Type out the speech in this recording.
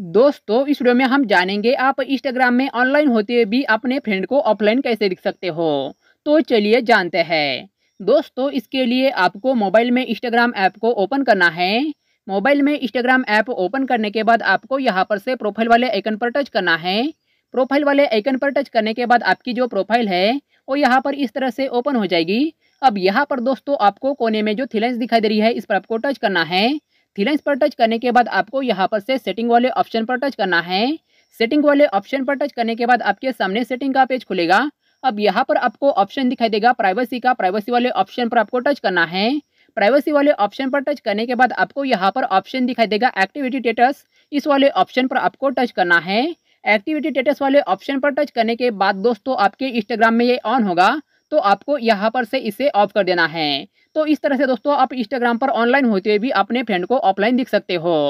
दोस्तों इस वीडियो में हम जानेंगे आप इंस्टाग्राम में ऑनलाइन होते हुए भी अपने फ्रेंड को ऑफलाइन कैसे दिख सकते हो तो चलिए जानते हैं दोस्तों इसके लिए आपको मोबाइल में इंस्टाग्राम ऐप को ओपन करना है मोबाइल में इंस्टाग्राम ऐप ओपन करने के बाद आपको यहाँ पर से प्रोफाइल वाले आइकन पर टच करना है प्रोफाइल वाले आइकन पर टच करने के बाद आपकी जो प्रोफाइल है वो यहाँ पर इस तरह से ओपन हो जाएगी अब यहाँ पर दोस्तों आपको कोने में जो थिलेंस दिखाई दे रही है इस पर आपको टच करना है फ्रीलांस पर टच करने के बाद आपको यहाँ पर से सेटिंग वाले ऑप्शन पर टच करना है सेटिंग वाले ऑप्शन पर टच करने के बाद आपके सामने सेटिंग का पेज खुलेगा अब यहाँ पर आपको ऑप्शन दिखाई देगा प्राइवेसी का प्राइवेसी वाले ऑप्शन पर आपको टच करना है प्राइवेसी वाले ऑप्शन पर टच करने के बाद आपको यहाँ पर ऑप्शन दिखाई देगा एक्टिविटी स्टेटस इस वाले ऑप्शन पर आपको टच करना है एक्टिविटी स्टेटस वाले ऑप्शन पर टच करने के बाद दोस्तों आपके इंस्टाग्राम में ये ऑन होगा तो आपको यहाँ पर से इसे ऑफ कर देना है तो इस तरह से दोस्तों आप इंस्टाग्राम पर ऑनलाइन होते हुए भी अपने फ्रेंड को ऑफलाइन दिख सकते हो